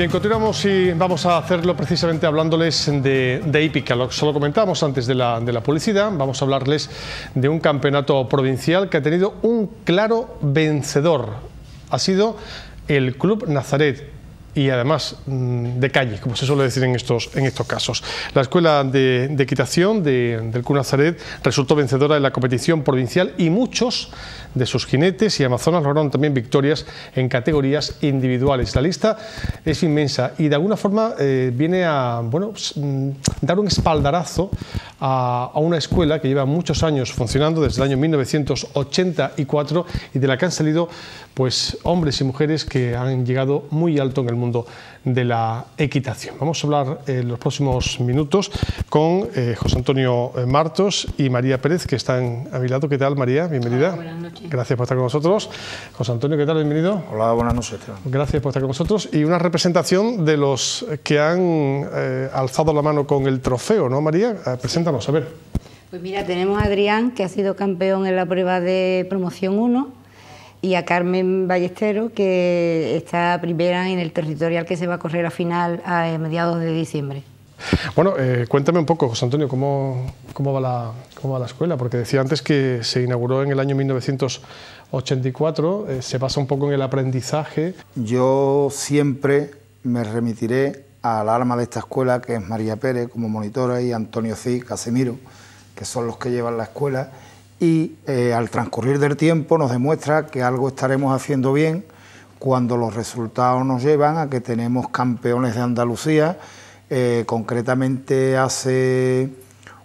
Bien, continuamos y vamos a hacerlo precisamente hablándoles de, de hípica. Lo, que comentábamos antes de la publicidad. Vamos a hablarles de un campeonato provincial que ha tenido un claro vencedor. Ha sido el Club Nazaret y además mm, de calle, como se suele decir en estos, en estos casos. La Escuela de, de Equitación del cunazaret resultó vencedora en la competición provincial y muchos de sus jinetes y amazonas lograron también victorias en categorías individuales. La lista es inmensa y de alguna forma eh, viene a bueno, mm, dar un espaldarazo a, a, una escuela que lleva muchos años funcionando desde el año 1984 y de la que han salido pues, hombres y mujeres que han llegado muy alto en el mundo de la equitación. Vamos a hablar eh, en los próximos minutos con eh, José Antonio eh, Martos y María Pérez, que están a mi lado. ¿Qué tal, María? Bienvenida. Gracias por estar con nosotros. José Antonio, ¿qué tal? Bienvenido. Hola, buenas noches. Gracias por estar con nosotros. Y una representación de los que han alzado la mano con el trofeo, ¿no, María? Preséntanos, a ver. Pues mira, tenemos a Adrián, que ha sido campeón en la prueba de promoción 1 y a Carmen Ballestero, que está primera en el territorial que se va a correr a final a mediados de diciembre. Bueno, eh, cuéntame un poco, José Antonio, ¿cómo, va la, la, escuela, porque decía antes que se inauguró en el año 1984, eh, se basa un poco en el aprendizaje. Yo siempre me remitiré al alma de esta escuela, que es María Pérez como monitora y Antonio C, Casemiro, que son los que llevan la escuela y eh, al transcurrir del tiempo nos demuestra que algo estaremos haciendo bien cuando los resultados nos llevan a que tenemos campeones de Andalucía. Eh, concretamente hace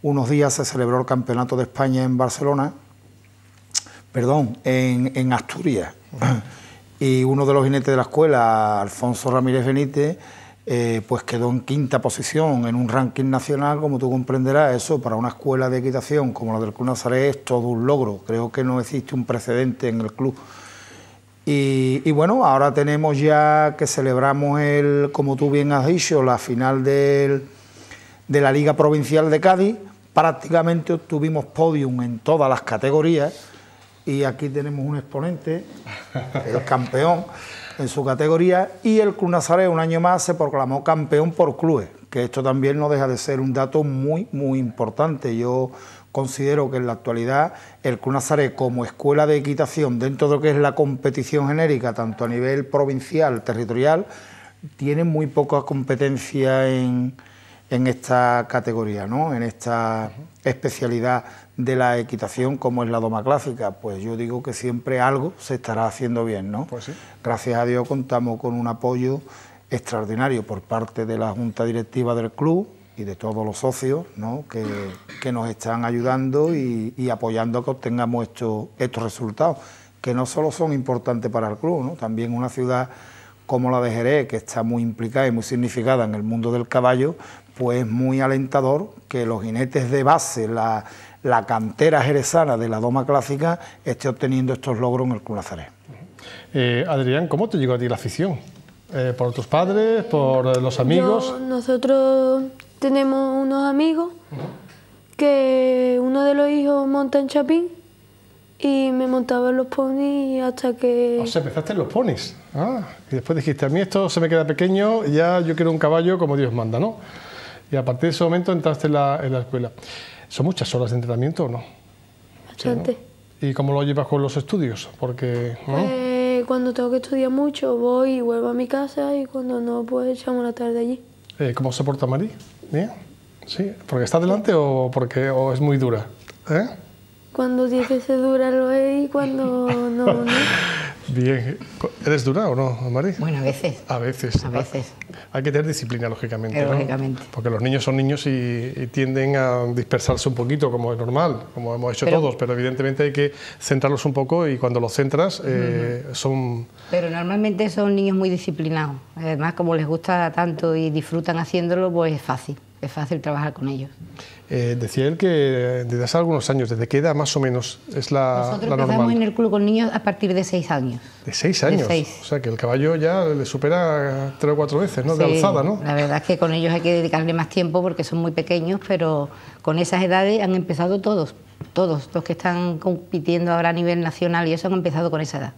unos días se celebró el Campeonato de España en Barcelona, perdón, en, en Asturias. Y uno de los jinetes de la escuela, Alfonso Ramírez Benítez, eh, pues quedó en quinta posición en un ranking nacional, como tú comprenderás, eso para una escuela de equitación como la del Club Nazaret es todo un logro, creo que no existe un precedente en el club. Y, bueno, ahora tenemos ya que celebramos, el, como tú bien has dicho, la final del, de la Liga Provincial de Cádiz, prácticamente obtuvimos podium en todas las categorías y aquí tenemos un exponente, el campeón en su categoría y el Club un año más se proclamó campeón por clubes, que esto también no deja de ser un dato muy, muy importante. Yo considero que en la actualidad el Club como escuela de equitación dentro de lo que es la competición genérica, tanto a nivel provincial, territorial, tiene muy poca competencia en, en esta categoría, ¿no? en esta especialidad de la equitación como es la doma clásica, pues yo digo que siempre algo se estará haciendo bien. ¿no? Pues sí. Gracias a Dios contamos con un apoyo extraordinario por parte de la Junta Directiva del Club y de todos los socios ¿no? que, que, nos están ayudando y, apoyando a que obtengamos estos estos resultados, que no solo son importantes para el club, ¿no? también una ciudad como la de Jerez, que está muy implicada y muy significada en el mundo del caballo, pues muy alentador que los jinetes de base, la, cantera jerezana de la doma clásica, esté obteniendo estos logros en el Club eh, Adrián, ¿cómo te llegó a ti la afición? Eh, ¿Por tus padres? ¿Por eh, los amigos? nosotros tenemos unos amigos que uno de los hijos monta en Chapín y me montaba en los ponis hasta que... Ah, o sea, empezaste en los ponis. Ah, y después dijiste, a mí esto se me queda pequeño, ya yo quiero un caballo como Dios manda, ¿no? Y a partir de ese momento entraste en la, escuela. ¿Son muchas horas de entrenamiento o no? Bastante. ¿Y cómo lo llevas con los estudios? Porque... Eh, cuando tengo que estudiar mucho voy y vuelvo a mi casa y cuando no, pues echamos la tarde allí. Eh, ¿Cómo se porta Mari? ¿Bien? ¿Sí? ¿Porque está adelante o porque es muy dura? ¿Eh? Cuando dice que dura lo es y cuando no. Bien. ¿Eres dura o no, Amaris? Bueno, a veces. A veces. A ah, veces. Hay que tener disciplina, lógicamente. Lógicamente. Porque los niños son niños y, tienden a dispersarse un poquito, como es normal, como hemos hecho todos, pero evidentemente hay que centrarlos un poco y cuando los centras eh, son... Pero normalmente son niños muy disciplinados. Además, como les gusta tanto y disfrutan haciéndolo, pues es fácil es fácil trabajar con ellos. Eh, decía él que eh, desde hace algunos años, ¿desde qué edad más o menos es la Nosotros empezamos en el club con niños a partir de seis años. ¿De seis años? O sea, que el caballo ya le supera tres o cuatro veces, ¿no? de alzada, ¿no? La verdad es que con ellos hay que dedicarle más tiempo porque son muy pequeños, pero con esas edades han empezado todos, todos los que están compitiendo ahora a nivel nacional y eso han empezado con esa edad.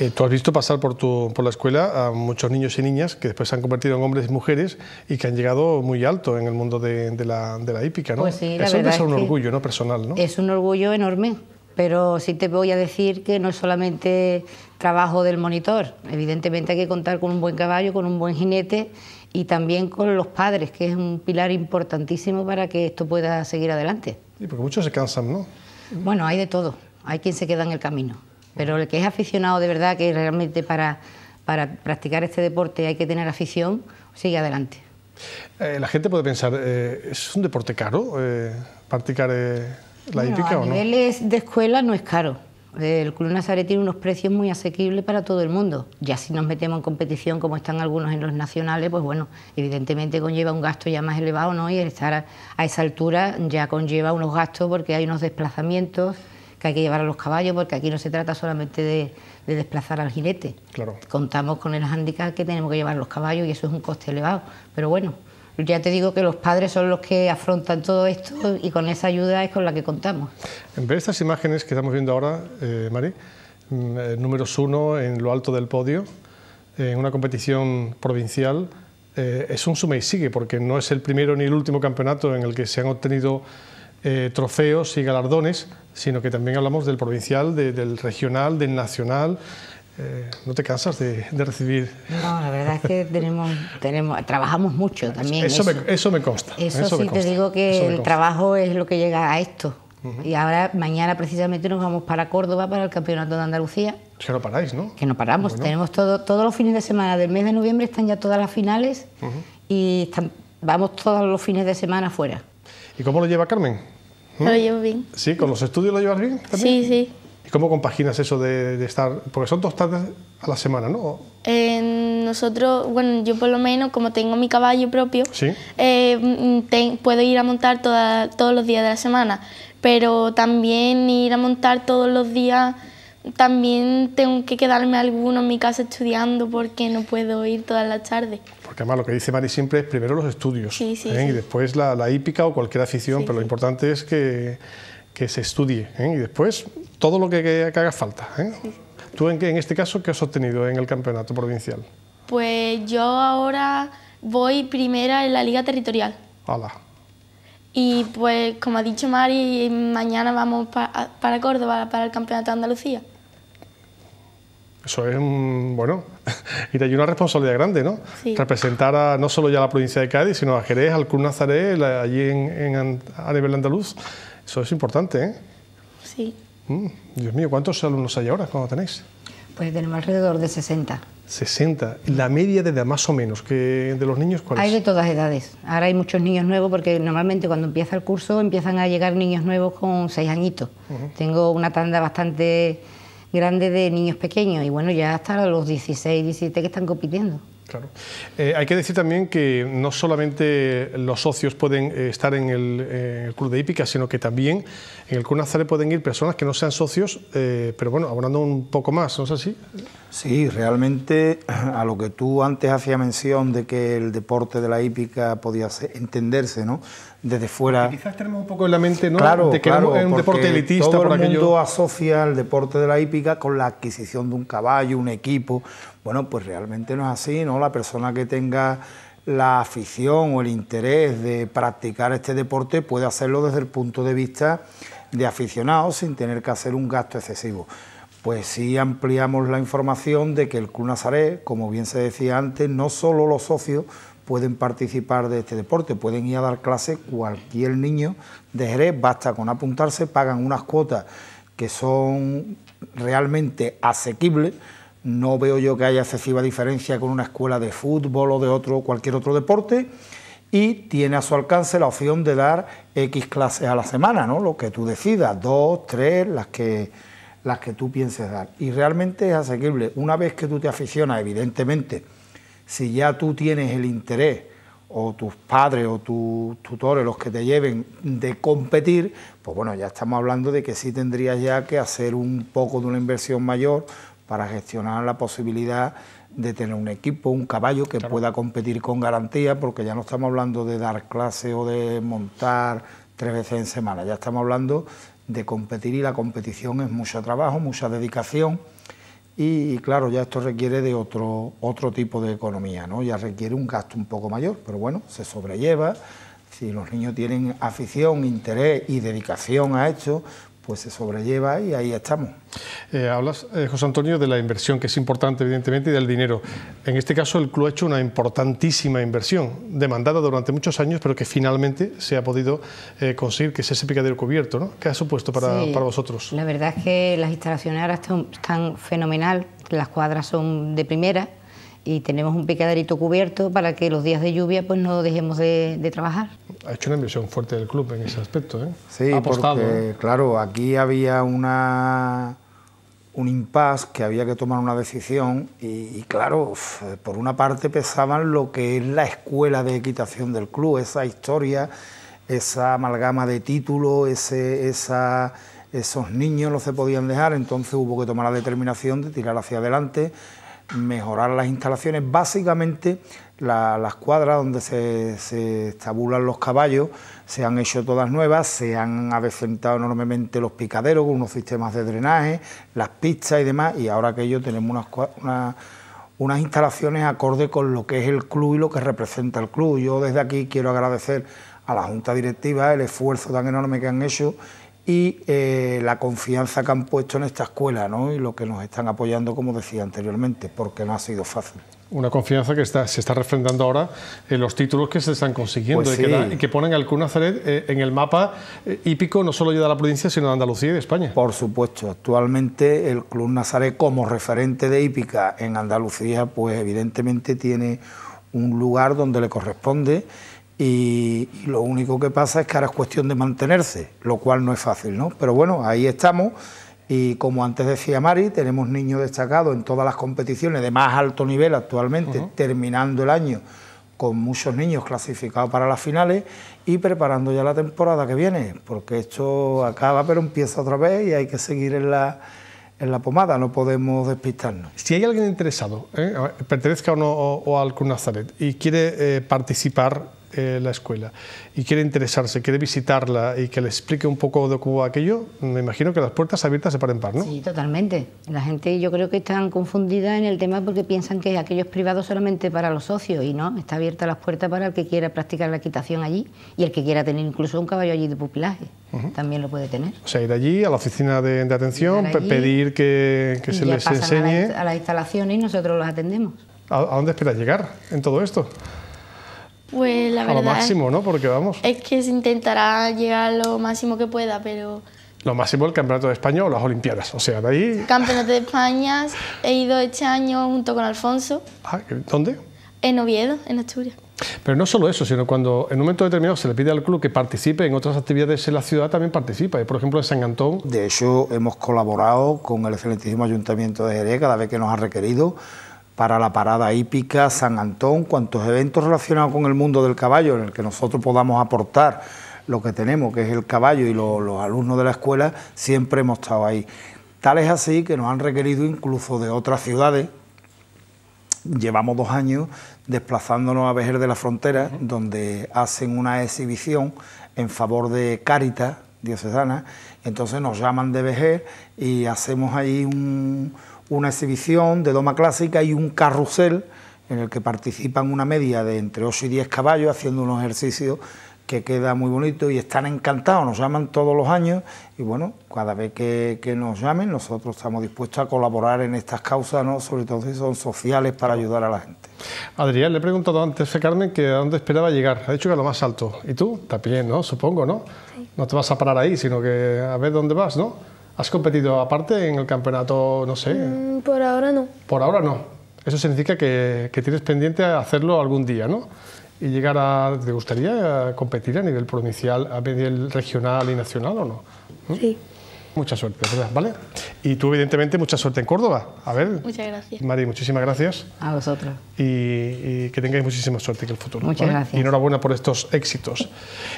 Eh, tú has visto pasar por, tu, por la escuela a muchos niños y niñas que después se han convertido en hombres y mujeres y que han llegado muy alto en el mundo de, la, de hípica, ¿no? Pues sí, Eso es un orgullo, ¿no? Personal, ¿no? Es un orgullo enorme, pero sí te voy a decir que no es solamente trabajo del monitor. Evidentemente hay que contar con un buen caballo, con un buen jinete y también con los padres, que es un pilar importantísimo para que esto pueda seguir adelante. Sí, porque muchos se cansan, ¿no? Bueno, hay de todo. Hay quien se queda en el camino. Pero el que es aficionado de verdad, que realmente para, para practicar este deporte hay que tener afición, sigue adelante. Eh, la gente puede pensar, eh, ¿es un deporte caro eh, practicar eh, la bueno, hípica o no? A de escuela no es caro. El Club Nazaret tiene unos precios muy asequibles para todo el mundo. Ya si nos metemos en competición, como están algunos en los nacionales, pues bueno, evidentemente conlleva un gasto ya más elevado, ¿no? Y el estar a esa altura ya conlleva unos gastos porque hay unos desplazamientos, que hay que llevar a los caballos, porque aquí no se trata solamente de, desplazar al jinete. Claro. Contamos con el handicap que tenemos que llevar los caballos y eso es un coste elevado. Pero bueno, ya te digo que los padres son los que afrontan todo esto y con esa ayuda es con la que contamos. En ver estas imágenes que estamos viendo ahora, eh, Mari, mm, eh, números uno en lo alto del podio, en una competición provincial, eh, es un suma y sigue, porque no es el primero ni el último campeonato en el que se han obtenido eh, trofeos y galardones, sino que también hablamos del provincial, del regional, del nacional. Eh, no te cansas de, recibir. No, la verdad es que tenemos, tenemos trabajamos mucho también. Eso, Me, consta. Eso, sí te digo que el trabajo es lo que llega a esto. Y ahora, mañana precisamente nos vamos para Córdoba para el Campeonato de Andalucía. Que no paráis, ¿no? Que no paramos. Tenemos todos los fines de semana del mes de noviembre están ya todas las finales y vamos todos los fines de semana fuera. ¿Y cómo lo lleva Carmen? Lo llevo bien. ¿Sí? ¿Con los estudios lo llevas bien? Sí, sí. ¿Y cómo compaginas eso de, estar...? Porque son dos tardes a la semana, ¿no? nosotros, bueno, yo por lo menos, como tengo mi caballo propio, eh, mm, puedo ir a montar todos los días de la semana, pero también ir a montar todos los días también tengo que quedarme alguno en mi casa estudiando porque no puedo ir todas las tardes. Porque además lo que dice Mari siempre es primero los estudios ¿eh? y después la, hípica o cualquier afición, pero lo importante es que, se estudie ¿eh? y después todo lo que, haga falta. ¿eh? ¿Tú en, en este caso qué has obtenido en el campeonato provincial? Pues yo ahora voy primera en la liga territorial. ¡Hala! Y pues, como ha dicho Mari, mañana vamos para, Córdoba, para el Campeonato de Andalucía. Eso es, bueno, y te hay una responsabilidad grande, ¿no? Representar a, no solo ya a la provincia de Cádiz, sino a Jerez, al Club Nazaret, allí en, en, a nivel andaluz. Eso es importante, ¿eh? Sí. Mm, Dios mío, ¿cuántos alumnos hay ahora? cuando tenéis? Pues tenemos alrededor de 60. 60. La media de edad, más o menos, que de los niños, ¿cuál Hay de todas edades. Ahora hay muchos niños nuevos porque normalmente cuando empieza el curso empiezan a llegar niños nuevos con seis añitos. Tengo una tanda bastante grande de niños pequeños y bueno, ya hasta los 16, 17 que están compitiendo. Claro. Eh, hay que decir también que no solamente los socios pueden eh, estar en el, club de hípica, sino que también en el club Nazaret pueden ir personas que no sean socios, eh, pero bueno, abonando un poco más, ¿no es así? Sí, realmente a lo que tú antes hacías mención de que el deporte de la hípica podía entenderse, ¿no? desde fuera. quizás tenemos un poco en la mente, ¿no? Claro, de que es un deporte elitista. Todo el mundo asocia el deporte de la hípica con la adquisición de un caballo, un equipo. Bueno, pues realmente no es así, ¿no? La persona que tenga la afición o el interés de practicar este deporte puede hacerlo desde el punto de vista de aficionado sin tener que hacer un gasto excesivo. Pues sí ampliamos la información de que el Club como bien se decía antes, no solo los socios pueden participar de este deporte, pueden ir a dar clases... cualquier niño de Jerez, basta con apuntarse, pagan unas cuotas que son realmente asequibles, no veo yo que haya excesiva diferencia con una escuela de fútbol o de otro cualquier otro deporte y tiene a su alcance la opción de dar X clases a la semana, ¿no? Lo que tú decidas, dos, tres, las que las que tú pienses dar. Y realmente es asequible. Una vez que tú te aficionas, evidentemente, si ya tú tienes el interés o tus padres o tus tutores, los que te lleven de competir, pues bueno, ya estamos hablando de que sí tendrías ya que hacer un poco de una inversión mayor para gestionar la posibilidad de tener un equipo, un caballo que pueda competir con garantía, porque ya no estamos hablando de dar clase o de montar tres veces en semana, ya estamos hablando de competir y la competición es mucho trabajo, mucha dedicación y claro, ya esto requiere de otro, otro tipo de economía, ¿no? ya requiere un gasto un poco mayor, pero bueno, se sobrelleva. Si los niños tienen afición, interés y dedicación a esto, pues se sobrelleva y ahí estamos. Eh, hablas, eh, José Antonio, de la inversión, que es importante, evidentemente, y del dinero. En este caso, el club ha hecho una importantísima inversión, demandada durante muchos años, pero que finalmente se ha podido eh, conseguir que es ese picadero cubierto. ¿no? ¿Qué ha supuesto para, vosotros? La verdad es que las instalaciones ahora están, están fenomenal, las cuadras son de primera y tenemos un picaderito cubierto para que los días de lluvia pues no dejemos de trabajar ha hecho una inversión fuerte del club en ese aspecto. ¿eh? Sí, apostado, porque, ¿eh? claro, aquí había una un impasse que había que tomar una decisión y, y, claro, por una parte pesaban lo que es la escuela de equitación del club, esa historia, esa amalgama de títulos, ese, esa, esos niños no se podían dejar, entonces hubo que tomar la determinación de tirar hacia adelante mejorar las instalaciones, básicamente las cuadras donde se, estabulan los caballos se han hecho todas nuevas, se han avecentado enormemente los picaderos con unos sistemas de drenaje, las pistas y demás, y ahora que ellos tenemos unas, unas instalaciones acorde con lo que es el club y lo que representa el club. Yo desde aquí quiero agradecer a la Junta Directiva el esfuerzo tan enorme que han hecho y eh, la confianza que han puesto en esta escuela ¿no? y lo que nos están apoyando, como decía anteriormente, porque no ha sido fácil. Una confianza que se está refrendando ahora en los títulos que se están consiguiendo pues y, que ponen al Club Nazaret eh, en el mapa eh, hípico no solo ya de la provincia, sino de Andalucía y de España. Por supuesto, actualmente el Club Nazaret como referente de hípica en Andalucía, pues evidentemente tiene un lugar donde le corresponde y, lo único que pasa es que ahora es cuestión de mantenerse, lo cual no es fácil, ¿no? Pero bueno, ahí estamos y como antes decía Mari, tenemos niños destacados en todas las competiciones de más alto nivel actualmente, terminando el año con muchos niños clasificados para las finales y preparando ya la temporada que viene, porque esto acaba pero empieza otra vez y hay que seguir en la, la pomada, no podemos despistarnos. Si hay alguien interesado, ¿eh? pertenezca o no o, al Club Nazaret y quiere eh, participar eh, la escuela y quiere interesarse, quiere visitarla y que le explique un poco de cómo aquello, me imagino que las puertas abiertas se paren par, ¿no? Sí, totalmente. La gente yo creo que están confundida en el tema porque piensan que aquello es privado solamente para los socios y no, está abierta las puertas para el que quiera practicar la equitación allí y el que quiera tener incluso un caballo allí de pupilaje, también lo puede tener. O sea, ir allí a la oficina de, atención, pedir que, se les enseñe. A, las instalaciones y nosotros los atendemos. ¿A, dónde esperas llegar en todo esto? Pues la verdad. lo máximo, ¿no? Porque vamos. Es que se intentará llegar lo máximo que pueda, pero. Lo máximo el Campeonato de España o las Olimpiadas, o sea, de ahí. Campeonato de España, he ido este año junto con Alfonso. Ah, ¿Dónde? En Oviedo, en Asturias. Pero no solo eso, sino cuando en un momento determinado se le pide al club que participe en otras actividades en la ciudad, también participa. Eh, por ejemplo, en San Antón. De hecho, hemos colaborado con el excelentísimo Ayuntamiento de Jerez cada vez que nos ha requerido para la parada hípica, San Antón, cuantos eventos relacionados con el mundo del caballo en el que nosotros podamos aportar lo que tenemos, que es el caballo y los alumnos de la escuela, siempre hemos estado ahí. Tal es así que nos han requerido incluso de otras ciudades. Llevamos dos años desplazándonos a Vejer de la Frontera, donde hacen una exhibición en favor de Cáritas diocesana. Entonces nos llaman de Vejer y hacemos ahí un, una exhibición de doma clásica y un carrusel en el que participan una media de entre 8 y 10 caballos haciendo unos ejercicios que queda muy bonito y están encantados, nos llaman todos los años y bueno, cada vez que, nos llamen nosotros estamos dispuestos a colaborar en estas causas, ¿no? sobre todo si son sociales para ayudar a la gente. Adrián, le he preguntado antes a Carmen que a dónde esperaba llegar, ha dicho que a lo más alto, y tú también, ¿no? Supongo, ¿no? No te vas a parar ahí, sino que a ver dónde vas, ¿no? ¿Has competido aparte en el campeonato, no sé? Mm, por ahora no. Por ahora no. Eso significa que, que tienes pendiente hacerlo algún día, ¿no? y llegar a... ¿Te gustaría eh, competir a nivel provincial, a nivel regional y nacional o no? Sí. Mucha suerte, ¿verdad? ¿Vale? Y tú, evidentemente, mucha suerte en Córdoba. A ver. Muchas gracias. Mari, muchísimas gracias. A vosotros. Y, que tengáis muchísima suerte que el futuro. Muchas gracias. Y enhorabuena por estos éxitos.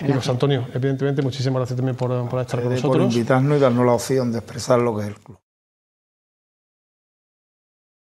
Y José Antonio, evidentemente, muchísimas gracias también por, estar con eh, nosotros. Por invitarnos y darnos la opción de expresar lo que es el club.